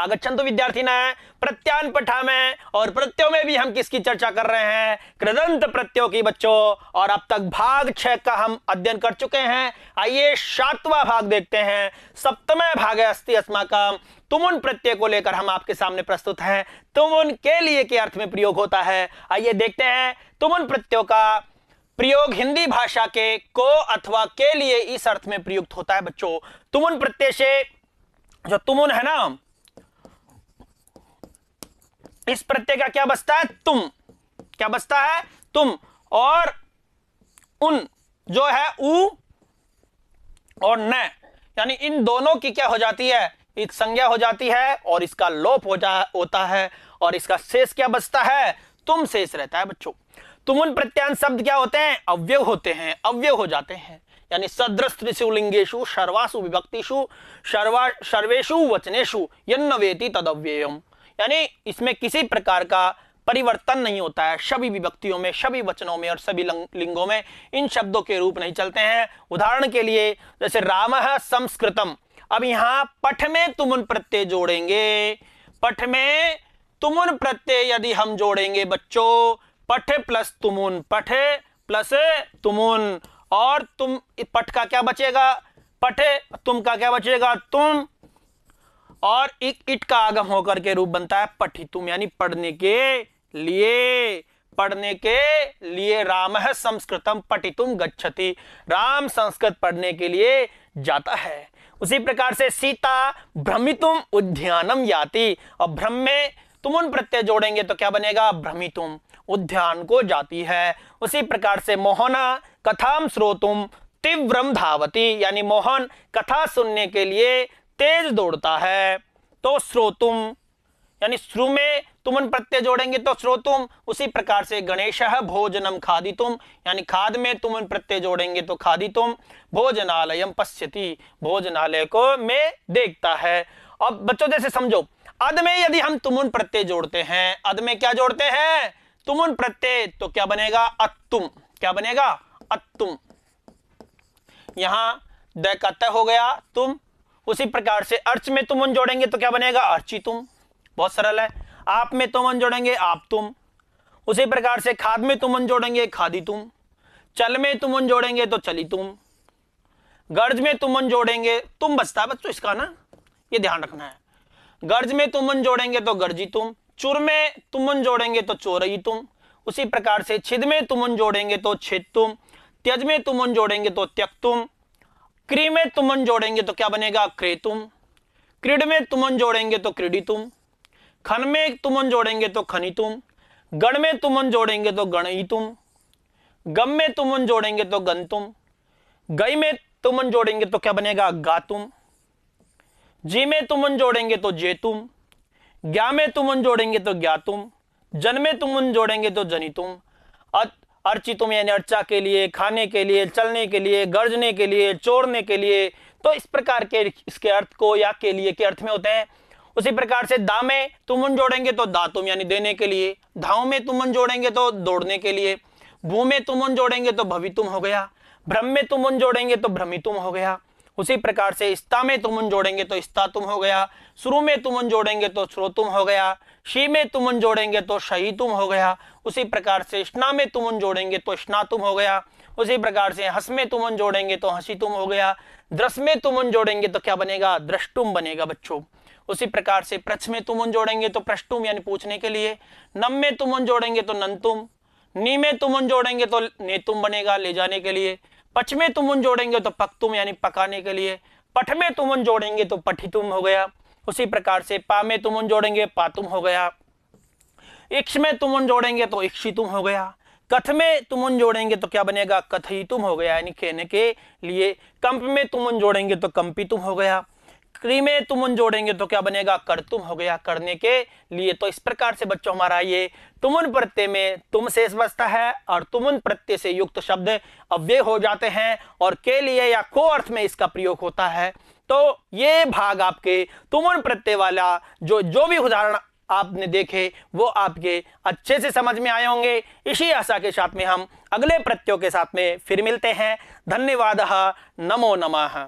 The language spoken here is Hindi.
आगछन तो विद्यार्थी न प्रत्यान पठा में और प्रत्ययों में भी हम किसकी चर्चा कर रहे हैं कृदंत प्रत्ययों की बच्चों और अब तक भाग छह का हम अध्ययन कर चुके हैं आइए सातवा भाग देखते हैं सप्तमय भाग है अस्थि अस्माकम तुम उन प्रत्यय को लेकर हम आपके सामने प्रस्तुत हैं तुम उन के लिए के अर्थ में प्रयोग होता है आइए देखते हैं तुम उन प्रत्ययों का प्रयोग हिंदी भाषा के को अथवा के लिए इस अर्थ में प्रयुक्त होता है बच्चों तुम उन प्रत्यय से जो तुम उन है ना इस प्रत्यय का क्या बसता है तुम क्या बसता है तुम और उन जो है उ और न यानी इन दोनों की क्या हो जाती है एक संज्ञा हो जाती है और इसका लोप हो जा होता है और इसका शेष क्या बचता है तुम शेष रहता है बच्चों तुम उन प्रत्यांश शब्द क्या होते हैं अव्यय होते हैं अव्यय हो जाते हैं यानी सदृश त्रिशुलिंगेशु सर्वासु विभक्तिशु सर्वा सर्वेशु वचनेशु यन्न वेति तदव्ययम यानी इसमें किसी प्रकार का परिवर्तन नहीं होता है सभी विभक्तियों में सभी वचनों में और सभी लिंगों में इन शब्दों के रूप नहीं चलते हैं उदाहरण के लिए जैसे राम संस्कृतम अब यहां पठ में तुम उन प्रत्यय जोड़ेंगे पठ में तुम उन प्रत्यय यदि हम जोड़ेंगे बच्चों पठ प्लस तुमुन पठ प्लस तुमुन और तुम पठ का क्या बचेगा पठे तुम का क्या बचेगा तुम और एक इट का आगम होकर के रूप बनता है पठितुम यानी पढ़ने के लिए पढ़ने के लिए राम है संस्कृतम पठितुम गच्छति राम संस्कृत पढ़ने के लिए जाता है उसी प्रकार से सीता भ्रमितुम उद्यानम याति और भ्रम में तुम उन प्रत्यय जोड़ेंगे तो क्या बनेगा भ्रमितुम उद्यान को जाती है उसी प्रकार से मोहना कथाम श्रोतुम तीव्रम धावती यानी मोहन कथा सुनने के लिए तेज दौड़ता है तो स्रोतुम यानी श्रु में तुमन प्रत्यय जोड़ेंगे तो श्रोतुम उसी प्रकार से गणेश भोजनम तुम यानी खाद में तुमन प्रत्यय जोड़ेंगे तो तुम भोजनालय पश्यति भोजनालय को में देखता है अब बच्चों जैसे समझो अद में यदि हम तुमन प्रत्यय जोड़ते हैं अद में क्या जोड़ते हैं तुमुन प्रत्यय तो क्या बनेगा अत्तुम क्या बनेगा अत्तुम यहां द का हो गया तुम उसी प्रकार से अर्च में तुम उन जोड़ेंगे तो क्या बनेगा अर्ची तुम बहुत सरल है आप में तुम उन जोड़ेंगे आप तुम उसी प्रकार से खाद में तुम उन जोड़ेंगे खादी तुम चल में तुम उन जोड़ेंगे तो चली तुम गर्ज में तुम उन जोड़ेंगे तुम बचता है बच्चों इसका ना ये ध्यान रखना है गर्ज में तुम उन जोड़ेंगे तो गर्जी तुम चुर में तुम उन जोड़ेंगे तो चोरई तुम उसी प्रकार से छिद में तुम उन जोड़ेंगे तो छिद तुम त्यज में तुम उन जोड़ेंगे तो त्यक तुम क्री में तुमन जोड़ेंगे तो क्या बनेगा क्रेतुम क्रिड में तुमन जोड़ेंगे तो क्रीडितुम खन में तुमन जोड़ेंगे तो खनितुम गण में तुमन जोड़ेंगे तो गणितुम गम में तुमन जोड़ेंगे तो गंतुम गई में तुमन जोड़ेंगे तो क्या बनेगा गातुम जी में तुमन जोड़ेंगे तो जेतुम ज्ञा में तुमन जोड़ेंगे तो ज्ञातुम जन में तुमन जोड़ेंगे तो जनितुम अर्चितुम यानी अर्चा के लिए खाने के लिए चलने के लिए गर्जने के लिए चोड़ने के लिए तो इस प्रकार के इसके अर्थ को या के लिए के अर्थ में होते हैं उसी प्रकार से दामे तुमन जोड़ेंगे तो दातुम यानी देने के लिए धाव में तुमन जोड़ेंगे तो दौड़ने के लिए भू में तुमन जोड़ेंगे तो भवितुम हो गया भ्रम में तुमन जोड़ेंगे तो भ्रमितुम हो गया उसी प्रकार से इस्ता में तुमन जोड़ेंगे तो स्ता तुम हो गया शुरू में तुमन जोड़ेंगे तो श्रो तुम हो गया शी में तुमन जोड़ेंगे तो शही तुम हो गया उसी प्रकार से स्ना में तुमन जोड़ेंगे तो स्ना तुम हो गया उसी प्रकार से हस में तुमन जोड़ेंगे तो हसी तुम हो गया द्रस में तुमन जोड़ेंगे तो क्या बनेगा द्रष्टुम बनेगा बच्चों उसी प्रकार से प्रच्छ में तुमन जोड़ेंगे तो प्रष्टुम यानी पूछने के लिए नम में तुमन जोड़ेंगे तो नंतुम नी में तुमन जोड़ेंगे तो नेतुम बनेगा ले जाने के लिए पच में तुमुन जोड़ेंगे तो पकतुम यानी पकाने के लिए पठ में तुमन जोड़ेंगे तो पठितुम हो गया उसी प्रकार से पा में तुमन जोड़ेंगे पातुम हो गया इक्ष में तुमन जोड़ेंगे तो इक्षितुम हो गया कथ में तुमुन जोड़ेंगे तो क्या बनेगा कथितुम हो गया यानी कहने के लिए कंप में तुमन जोड़ेंगे तो कंपितुम हो गया क्रीमे तुमन जोड़ेंगे तो क्या बनेगा कर तुम हो गया करने के लिए तो इस प्रकार से बच्चों हमारा ये तुमन प्रत्यय में तुम शेष बचता है और तुमन प्रत्यय से युक्त शब्द अव्यय हो जाते हैं और के लिए या को अर्थ में इसका प्रयोग होता है तो ये भाग आपके तुमन प्रत्यय वाला जो जो भी उदाहरण आपने देखे वो आपके अच्छे से समझ में आए होंगे इसी आशा के साथ में हम अगले प्रत्ययों के साथ में फिर मिलते हैं धन्यवाद नमो नमः